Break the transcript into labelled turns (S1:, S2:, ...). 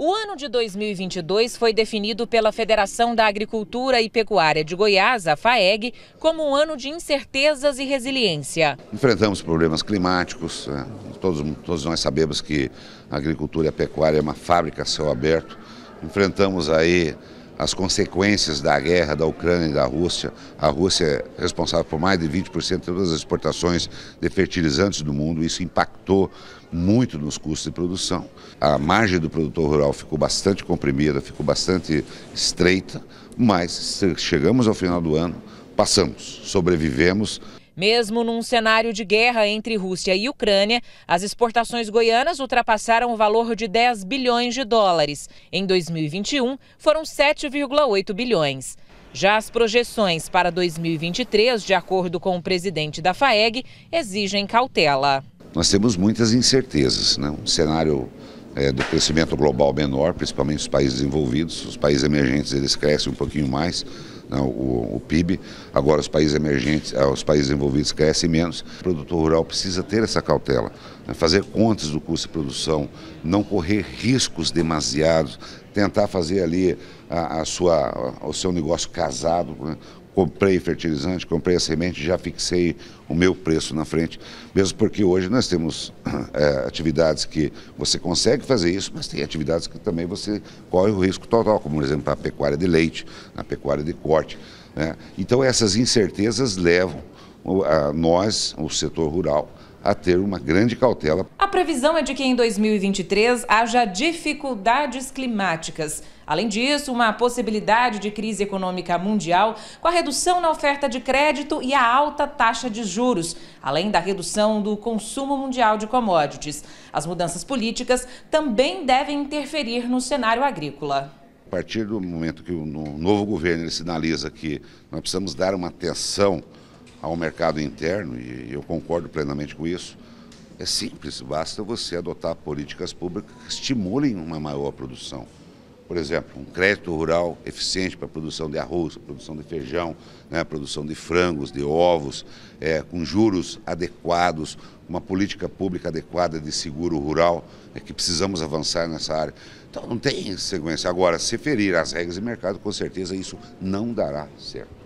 S1: O ano de 2022 foi definido pela Federação da Agricultura e Pecuária de Goiás, a FAEG, como um ano de incertezas e resiliência.
S2: Enfrentamos problemas climáticos, é, todos, todos nós sabemos que a agricultura e a pecuária é uma fábrica a céu aberto. Enfrentamos aí as consequências da guerra da Ucrânia e da Rússia. A Rússia é responsável por mais de 20% de todas as exportações de fertilizantes do mundo. Isso impactou muito nos custos de produção. A margem do produtor rural ficou bastante comprimida, ficou bastante estreita, mas chegamos ao final do ano, passamos, sobrevivemos.
S1: Mesmo num cenário de guerra entre Rússia e Ucrânia, as exportações goianas ultrapassaram o valor de 10 bilhões de dólares. Em 2021, foram 7,8 bilhões. Já as projeções para 2023, de acordo com o presidente da FAEG, exigem cautela.
S2: Nós temos muitas incertezas, né? um cenário é, do crescimento global menor, principalmente os países desenvolvidos, os países emergentes eles crescem um pouquinho mais, né, o, o, PIB. Agora os países emergentes, eh, os países envolvidos crescem menos. O produtor rural precisa ter essa cautela, né, fazer contas do custo de produção, não correr riscos demasiados, tentar fazer ali a, a sua, o seu negócio casado né, comprei fertilizante, comprei a semente, já fixei o meu preço na frente, mesmo porque hoje nós temos é, atividades que você consegue fazer isso, mas tem atividades que também você corre o risco total, como por exemplo a pecuária de leite, a pecuária de corte. Né? Então essas incertezas levam a nós, o setor rural, a ter uma grande cautela.
S1: A previsão é de que em 2023 haja dificuldades climáticas. Além disso, uma possibilidade de crise econômica mundial com a redução na oferta de crédito e a alta taxa de juros, além da redução do consumo mundial de commodities. As mudanças políticas também devem interferir no cenário agrícola.
S2: A partir do momento que o novo governo sinaliza que nós precisamos dar uma atenção ao mercado interno, e eu concordo plenamente com isso, é simples, basta você adotar políticas públicas que estimulem uma maior produção. Por exemplo, um crédito rural eficiente para a produção de arroz, produção de feijão, né, produção de frangos, de ovos, é, com juros adequados, uma política pública adequada de seguro rural, é que precisamos avançar nessa área. Então não tem sequência. Agora, se ferir as regras de mercado, com certeza isso não dará certo.